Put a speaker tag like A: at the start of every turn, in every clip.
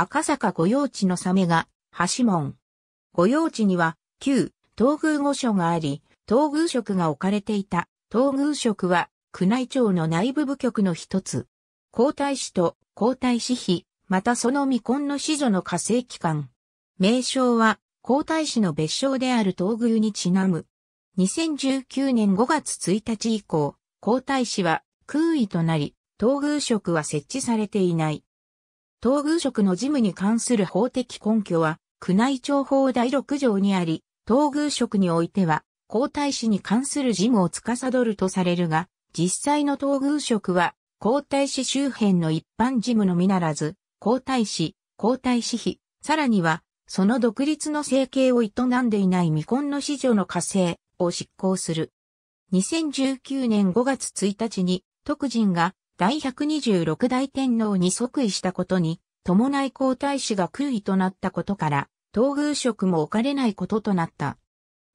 A: 赤坂御用地のサメが、橋門。御用地には、旧、東宮御所があり、東宮職が置かれていた。東宮職は、宮内庁の内部部局の一つ。皇太子と皇太子妃、またその未婚の子女の火星機関。名称は、皇太子の別称である東宮にちなむ。2019年5月1日以降、皇太子は空位となり、東宮職は設置されていない。東宮職の事務に関する法的根拠は、宮内庁法第6条にあり、東宮職においては、皇太子に関する事務を司るとされるが、実際の東宮職は、皇太子周辺の一般事務のみならず、皇太子、皇太子妃、さらには、その独立の政計を営んでいない未婚の子女の家政を執行する。2019年5月1日に、特人が第126代天皇に即位したことに、伴い皇太子が空位となったことから、東宮職も置かれないこととなった。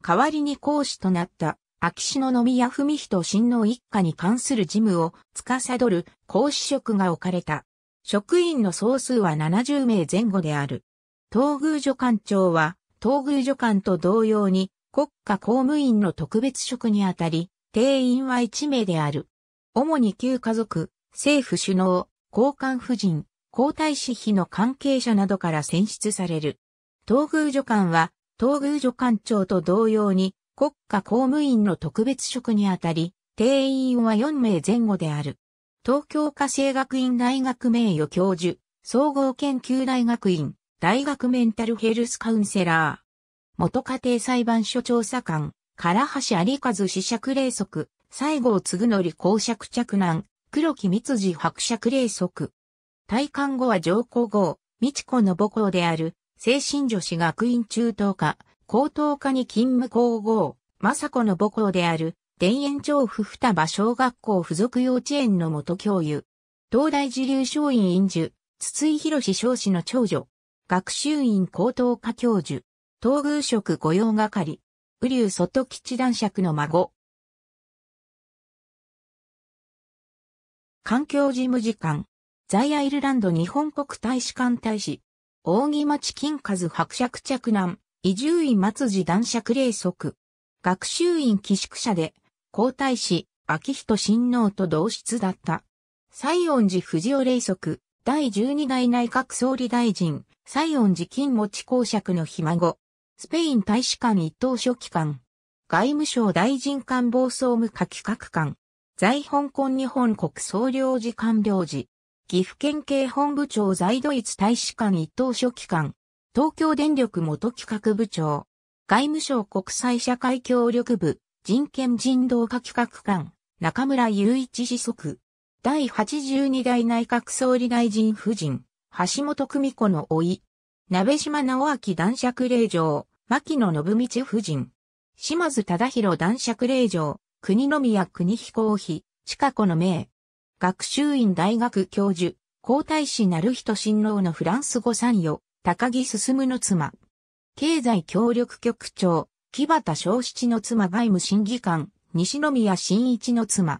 A: 代わりに皇嗣となった、秋篠宮文人親王一家に関する事務を司る皇嗣職が置かれた。職員の総数は70名前後である。東宮助官長は、東宮助官と同様に国家公務員の特別職にあたり、定員は1名である。主に旧家族、政府首脳、高官夫人、皇太子妃の関係者などから選出される。東宮助官は、東宮助官長と同様に、国家公務員の特別職にあたり、定員は4名前後である。東京家政学院大学名誉教授、総合研究大学院、大学メンタルヘルスカウンセラー。元家庭裁判所調査官、唐橋有和子爵霊則、西郷嗣則公爵着難、黒木光次伯爵霊則。退官後は上皇后、美智子の母校である、精神女子学院中等科、高等科に勤務皇后、雅子の母校である、田園調布双葉小学校附属幼稚園の元教諭。東大寺流松院院主、筒井博士少子の長女。学習院高等科教授。東宮職御用係。雨
B: 竜外吉男爵の孫。
A: 環境事務次官、在アイルランド日本国大使館大使、大木町金和伯爵着難、移住院松次男爵霊則。学習院寄宿舎で、皇太子、秋人親王と同室だった。西恩寺藤尾霊則、第十二代内閣総理大臣、西恩寺金持公爵のひ孫。スペイン大使館一等書記官。外務省大臣官房総務課企画官。在香港日本国総領事官領事、岐阜県警本部長在ドイツ大使館一等書記官、東京電力元企画部長、外務省国際社会協力部、人権人道化企画官、中村雄一子息。第82代内閣総理大臣夫人、橋本久美子の老い、鍋島直明男爵令嬢、牧野信道夫人、島津忠宏男爵令嬢、国宮国彦を妃、近子の名。学習院大学教授、皇太子なる人新郎のフランス語参与、高木進の妻。経済協力局長、木端正七の妻外務審議官、西宮真一の妻。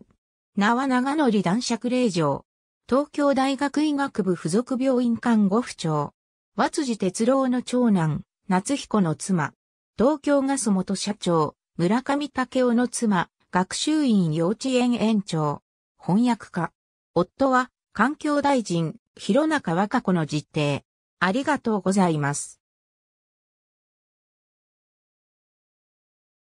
A: 名は長則男爵令嬢。東京大学医学部附属病院看護婦長。和辻哲郎の長男、夏彦の妻。東京ガス元社長、村上武夫の妻、学習院幼稚園園長、翻訳家。夫は、環境大臣、広中和歌子の実定。あ
B: りがとうございます。